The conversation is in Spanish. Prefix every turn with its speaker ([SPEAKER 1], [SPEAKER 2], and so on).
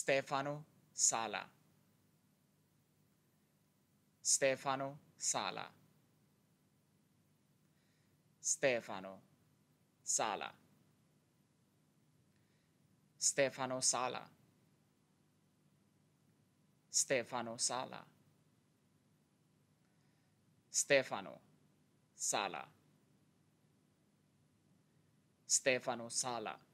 [SPEAKER 1] Stefano Sala. Stefano Sala. Stefano Sala. Stefano Sala. Stefano Sala. Stefano Sala. Stefano Sala.